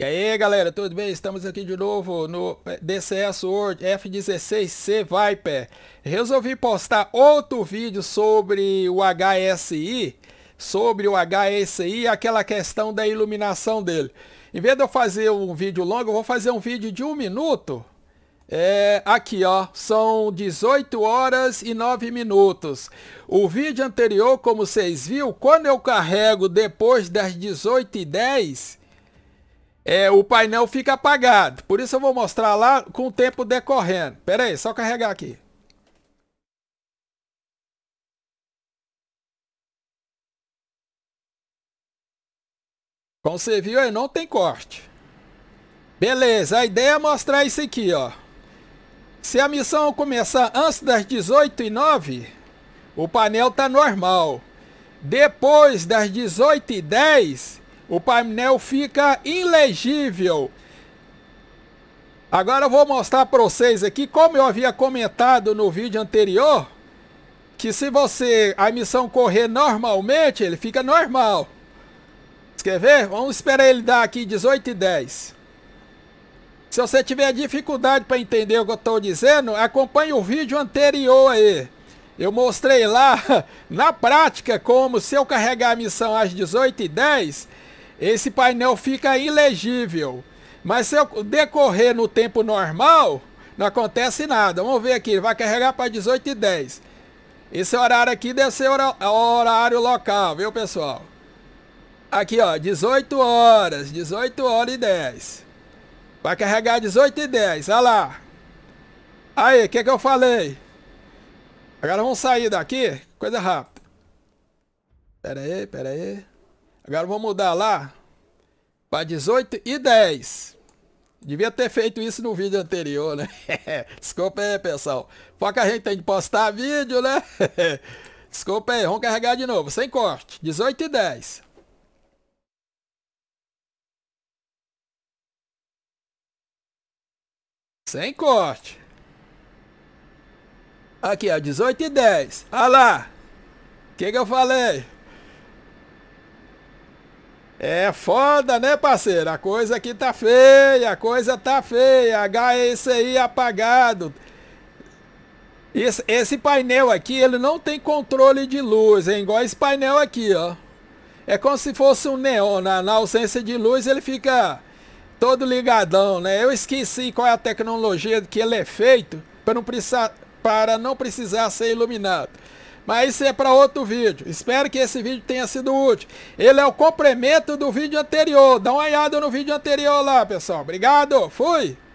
E aí galera, tudo bem? Estamos aqui de novo no DCS World F16C Viper. Resolvi postar outro vídeo sobre o HSI, sobre o HSI e aquela questão da iluminação dele. Em vez de eu fazer um vídeo longo, eu vou fazer um vídeo de um minuto. É, aqui ó, são 18 horas e 9 minutos. O vídeo anterior, como vocês viram, quando eu carrego depois das 18h10 é, o painel fica apagado. Por isso eu vou mostrar lá com o tempo decorrendo. Pera aí, só carregar aqui. Como você viu aí, não tem corte. Beleza, a ideia é mostrar isso aqui, ó. Se a missão começar antes das 18 e 09 o painel tá normal. Depois das 18 e 10 o painel fica ilegível. Agora eu vou mostrar para vocês aqui, como eu havia comentado no vídeo anterior, que se você a missão correr normalmente, ele fica normal. Quer ver? Vamos esperar ele dar aqui 18 e 10. Se você tiver dificuldade para entender o que eu estou dizendo, acompanhe o vídeo anterior aí. Eu mostrei lá, na prática, como se eu carregar a missão às 18h10, esse painel fica ilegível. Mas se eu decorrer no tempo normal, não acontece nada. Vamos ver aqui, vai carregar para 18 e 10. Esse horário aqui deve ser horário local, viu pessoal? Aqui ó, 18 horas, 18 horas e 10. Vai carregar 18 e 10, olha lá. Aí, o que que eu falei? Agora vamos sair daqui, coisa rápida. Pera aí, pera aí. Agora vou mudar lá para 18 e 10. Devia ter feito isso no vídeo anterior, né? Desculpa aí, pessoal. Foca a gente tem de postar vídeo, né? Desculpa aí, vamos carregar de novo, sem corte. 18 e 10. Sem corte. Aqui, ó, 18 e 10. Olha lá. O que, que eu falei? É foda, né, parceiro? A coisa aqui tá feia, a coisa tá feia. aí apagado. Esse, esse painel aqui, ele não tem controle de luz, hein? Igual esse painel aqui, ó. É como se fosse um neon. Na, né? na ausência de luz, ele fica todo ligadão, né? Eu esqueci qual é a tecnologia que ele é feito para não precisar, para não precisar ser iluminado. Mas isso é para outro vídeo. Espero que esse vídeo tenha sido útil. Ele é o complemento do vídeo anterior. Dá uma olhada no vídeo anterior lá, pessoal. Obrigado. Fui.